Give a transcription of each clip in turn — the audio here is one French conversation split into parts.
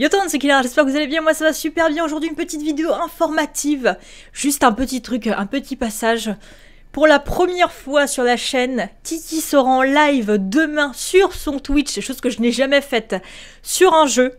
Yo tout le monde, c'est Killer, j'espère que vous allez bien, moi ça va super bien. Aujourd'hui une petite vidéo informative, juste un petit truc, un petit passage. Pour la première fois sur la chaîne, Titi sera en live demain sur son Twitch, chose que je n'ai jamais faite, sur un jeu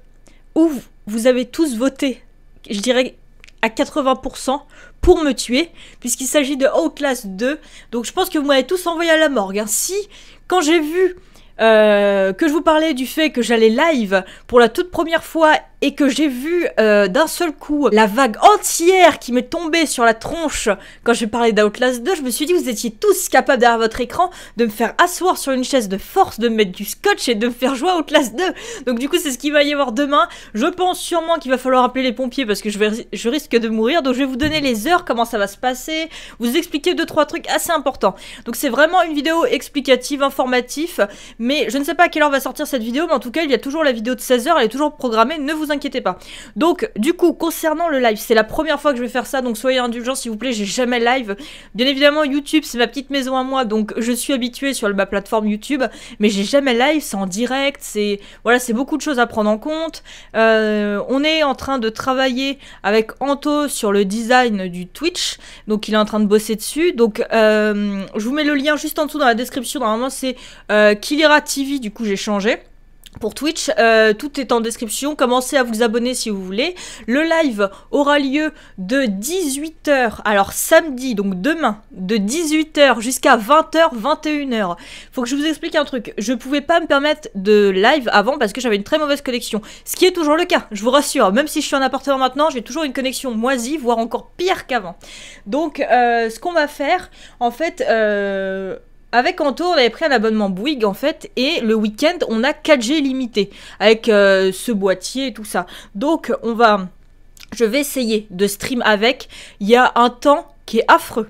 où vous avez tous voté, je dirais à 80% pour me tuer, puisqu'il s'agit de Outlast 2. Donc je pense que vous m'avez tous envoyé à la morgue. Ainsi, hein. quand j'ai vu euh, que je vous parlais du fait que j'allais live pour la toute première fois et que j'ai vu euh, d'un seul coup la vague entière qui m'est tombée sur la tronche quand j'ai parlé d'Outlast 2, je me suis dit vous étiez tous capables derrière votre écran de me faire asseoir sur une chaise de force, de me mettre du scotch et de me faire jouer à Outlast 2. Donc du coup c'est ce qu'il va y avoir demain. Je pense sûrement qu'il va falloir appeler les pompiers parce que je, vais, risque de mourir. Donc je vais vous donner les heures, comment ça va se passer, vous expliquer deux trois trucs assez importants. Donc c'est vraiment une vidéo explicative, informative, mais je ne sais pas à quelle heure va sortir cette vidéo, mais en tout cas il y a toujours la vidéo de 16h, elle est toujours programmée, ne vous inquiétez pas. Donc, du coup, concernant le live, c'est la première fois que je vais faire ça, donc soyez indulgents, s'il vous plaît, j'ai jamais live. Bien évidemment, YouTube, c'est ma petite maison à moi, donc je suis habituée sur ma plateforme YouTube, mais j'ai jamais live, c'est en direct, c'est... Voilà, c'est beaucoup de choses à prendre en compte. Euh, on est en train de travailler avec Anto sur le design du Twitch, donc il est en train de bosser dessus, donc euh, je vous mets le lien juste en dessous dans la description, normalement c'est euh, TV, du coup j'ai changé pour Twitch, euh, tout est en description. Commencez à vous abonner si vous voulez. Le live aura lieu de 18h, alors samedi, donc demain, de 18h jusqu'à 20h, 21h. Faut que je vous explique un truc. Je pouvais pas me permettre de live avant parce que j'avais une très mauvaise connexion. Ce qui est toujours le cas, je vous rassure. Même si je suis en appartement maintenant, j'ai toujours une connexion moisie, voire encore pire qu'avant. Donc, euh, ce qu'on va faire, en fait... Euh, avec Anto, on avait pris un abonnement Bouygues en fait, et le week-end, on a 4G limité avec euh, ce boîtier et tout ça. Donc, on va, je vais essayer de stream avec. Il y a un temps qui est affreux.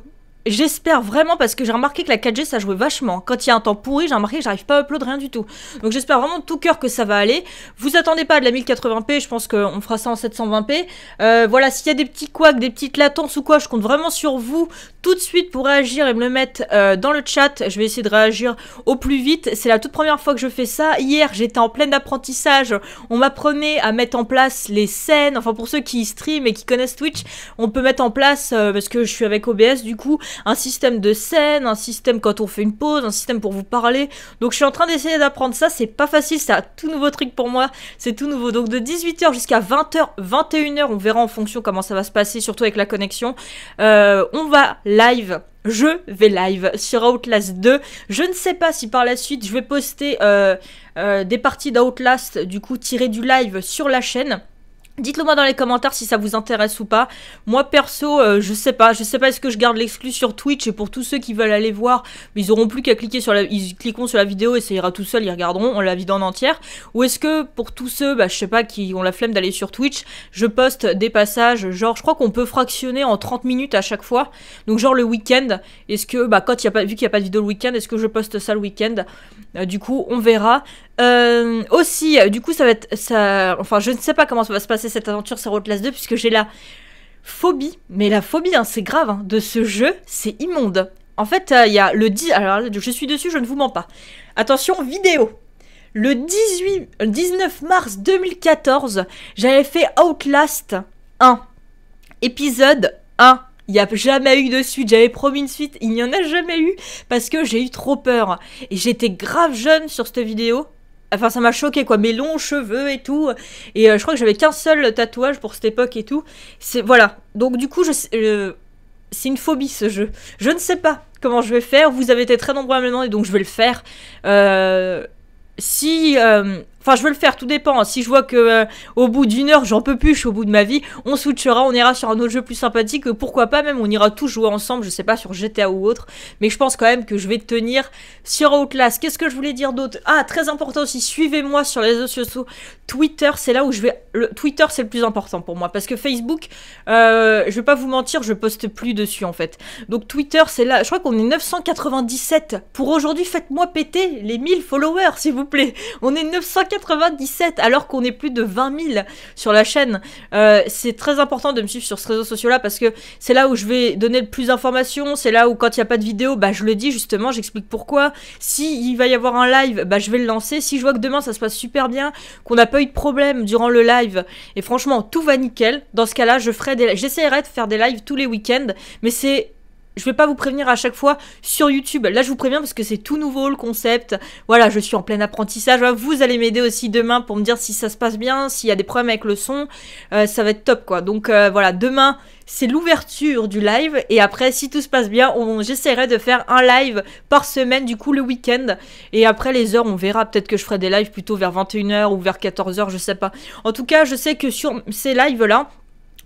J'espère vraiment parce que j'ai remarqué que la 4G ça jouait vachement. Quand il y a un temps pourri, j'ai remarqué que j'arrive pas à upload rien du tout. Donc j'espère vraiment de tout cœur que ça va aller. Vous attendez pas de la 1080p, je pense qu'on fera ça en 720p. Euh, voilà, s'il y a des petits couacs, des petites latences ou quoi, je compte vraiment sur vous tout de suite pour réagir et me le mettre euh, dans le chat. Je vais essayer de réagir au plus vite. C'est la toute première fois que je fais ça. Hier, j'étais en plein apprentissage. On m'apprenait à mettre en place les scènes. Enfin, pour ceux qui stream et qui connaissent Twitch, on peut mettre en place, euh, parce que je suis avec OBS du coup, un système de scène, un système quand on fait une pause, un système pour vous parler. Donc je suis en train d'essayer d'apprendre ça, c'est pas facile, c'est un tout nouveau truc pour moi, c'est tout nouveau. Donc de 18h jusqu'à 20h, 21h, on verra en fonction comment ça va se passer, surtout avec la connexion. Euh, on va live je vais live sur Outlast 2. Je ne sais pas si par la suite je vais poster euh, euh, des parties d'Outlast du coup tirées du live sur la chaîne. Dites-le moi dans les commentaires si ça vous intéresse ou pas. Moi perso, euh, je sais pas, je sais pas est-ce que je garde l'exclus sur Twitch et pour tous ceux qui veulent aller voir, ils auront plus qu'à cliquer sur la ils sur la vidéo et ça ira tout seul, ils regarderont, la vidéo en entière ou est-ce que pour tous ceux bah je sais pas qui ont la flemme d'aller sur Twitch, je poste des passages genre je crois qu'on peut fractionner en 30 minutes à chaque fois. Donc genre le week-end, est-ce que bah quand il y a pas vu qu'il n'y a pas de vidéo le week-end, est-ce que je poste ça le week-end euh, Du coup, on verra. Euh, aussi, euh, du coup, ça va être. Ça... Enfin, je ne sais pas comment ça va se passer cette aventure sur Outlast 2, puisque j'ai la phobie, mais la phobie, hein, c'est grave, hein, de ce jeu, c'est immonde. En fait, euh, il y a le 10. Alors, je suis dessus, je ne vous mens pas. Attention, vidéo. Le 18... 19 mars 2014, j'avais fait Outlast 1. Épisode 1. Il n'y a jamais eu de suite. J'avais promis une suite. Il n'y en a jamais eu parce que j'ai eu trop peur. Et j'étais grave jeune sur cette vidéo. Enfin, ça m'a choqué quoi, mes longs cheveux et tout. Et euh, je crois que j'avais qu'un seul tatouage pour cette époque et tout. C'est voilà. Donc du coup, je, euh, c'est une phobie ce jeu. Je ne sais pas comment je vais faire. Vous avez été très nombreux à me demander, donc je vais le faire. Euh, si Enfin, je veux le faire, tout dépend. Hein. Si je vois que euh, au bout d'une heure, j'en peux plus, je suis au bout de ma vie, on switchera, on ira sur un autre jeu plus sympathique. Euh, pourquoi pas même, on ira tous jouer ensemble, je sais pas, sur GTA ou autre. Mais je pense quand même que je vais tenir sur Outlast. Qu'est-ce que je voulais dire d'autre Ah, très important aussi, suivez-moi sur les réseaux sociaux. Twitter, c'est là où je vais... Le... Twitter, c'est le plus important pour moi. Parce que Facebook, euh, je vais pas vous mentir, je poste plus dessus, en fait. Donc Twitter, c'est là... Je crois qu'on est 997. Pour aujourd'hui, faites-moi péter les 1000 followers, s'il vous plaît. On est 997. 97 alors qu'on est plus de 20 000 sur la chaîne. Euh, c'est très important de me suivre sur ce réseau social là parce que c'est là où je vais donner le plus d'informations, c'est là où quand il n'y a pas de vidéo, bah je le dis justement, j'explique pourquoi. Si il va y avoir un live, bah je vais le lancer. Si je vois que demain ça se passe super bien, qu'on n'a pas eu de problème durant le live, et franchement tout va nickel, dans ce cas-là je J'essaierai de faire des lives tous les week-ends, mais c'est je vais pas vous prévenir à chaque fois sur YouTube. Là, je vous préviens parce que c'est tout nouveau le concept. Voilà, je suis en plein apprentissage. Vous allez m'aider aussi demain pour me dire si ça se passe bien, s'il y a des problèmes avec le son. Euh, ça va être top quoi. Donc euh, voilà, demain, c'est l'ouverture du live. Et après, si tout se passe bien, j'essaierai de faire un live par semaine, du coup, le week-end. Et après, les heures, on verra. Peut-être que je ferai des lives plutôt vers 21h ou vers 14h, je sais pas. En tout cas, je sais que sur ces lives-là,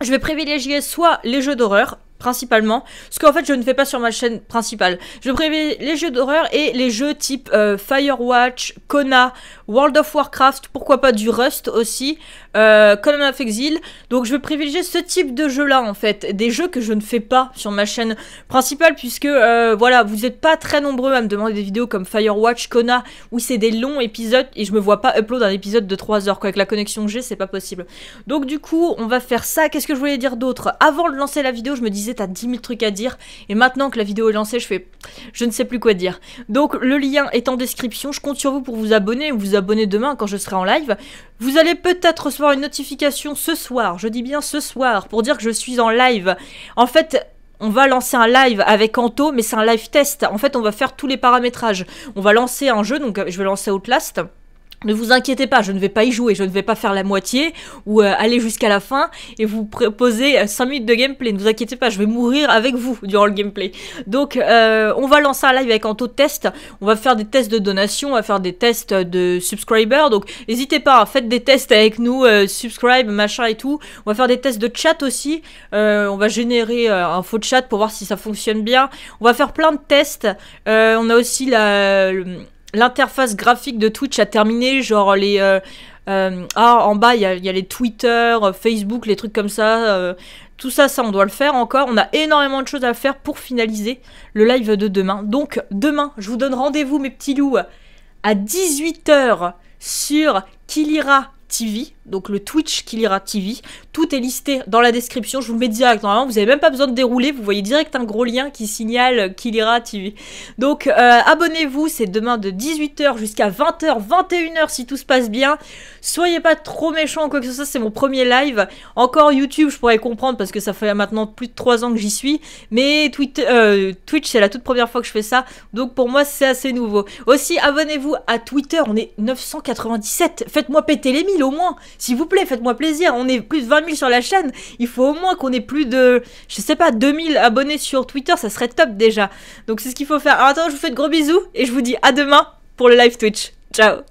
je vais privilégier soit les jeux d'horreur, principalement. Ce qu'en fait je ne fais pas sur ma chaîne principale. Je préviens les jeux d'horreur et les jeux type euh, Firewatch, Kona World of Warcraft, pourquoi pas du Rust aussi, euh, of Exile. Donc je vais privilégier ce type de jeu-là en fait, des jeux que je ne fais pas sur ma chaîne principale puisque euh, voilà, vous n'êtes pas très nombreux à me demander des vidéos comme Firewatch, Kona, où c'est des longs épisodes et je me vois pas upload un épisode de 3 heures quoi, avec la connexion que j'ai, c'est pas possible. Donc du coup, on va faire ça. Qu'est-ce que je voulais dire d'autre Avant de lancer la vidéo, je me disais t'as 10 000 trucs à dire et maintenant que la vidéo est lancée, je fais je ne sais plus quoi dire. Donc le lien est en description, je compte sur vous pour vous abonner, vous abonner demain quand je serai en live. Vous allez peut-être recevoir une notification ce soir, je dis bien ce soir, pour dire que je suis en live. En fait, on va lancer un live avec Anto, mais c'est un live test. En fait, on va faire tous les paramétrages. On va lancer un jeu, donc euh, je vais lancer Outlast ne vous inquiétez pas, je ne vais pas y jouer, je ne vais pas faire la moitié ou euh, aller jusqu'à la fin et vous proposer 5 euh, minutes de gameplay. Ne vous inquiétez pas, je vais mourir avec vous durant le gameplay. Donc euh, on va lancer un live avec un taux de test. On va faire des tests de donation, on va faire des tests de subscribers. Donc n'hésitez pas, faites des tests avec nous, subscribe, machin et tout. On va faire des tests de chat aussi. on va générer un faux chat pour voir si ça fonctionne bien. On va faire plein de tests. on a aussi la l'interface graphique de Twitch a terminé, genre les... Euh, euh, ah, en bas, il y a, les Twitter, euh, Facebook, les trucs comme ça. tout ça, ça, on doit le faire encore. On a énormément de choses à faire pour finaliser le live de demain. Donc, demain, je vous donne rendez-vous, mes petits loups, à 18h sur Kilira TV, donc le Twitch qui lira TV. Tout est listé dans la description, je vous le mets direct. Normalement, vous n'avez même pas besoin de dérouler, vous voyez direct un gros lien qui signale qui lira TV. Donc euh, abonnez-vous, c'est demain de 18h jusqu'à 20h, 21h si tout se passe bien. Soyez pas trop méchants ou quoi que ce soit, c'est mon premier live. Encore YouTube, je pourrais comprendre parce que ça fait maintenant plus de 3 ans que j'y suis. Mais euh, Twitch, c'est la toute première fois que je fais ça, donc pour moi, c'est assez nouveau. Aussi, abonnez-vous à Twitter, on est 997. Faites-moi péter les mille au moins. S'il vous plaît, faites-moi plaisir. On est plus de 20 000 sur la chaîne. Il faut au moins qu'on ait plus de, je sais pas, 2000 abonnés sur Twitter. Ça serait top déjà. Donc c'est ce qu'il faut faire. Alors attends, je vous fais de gros bisous et je vous dis à demain pour le live Twitch. Ciao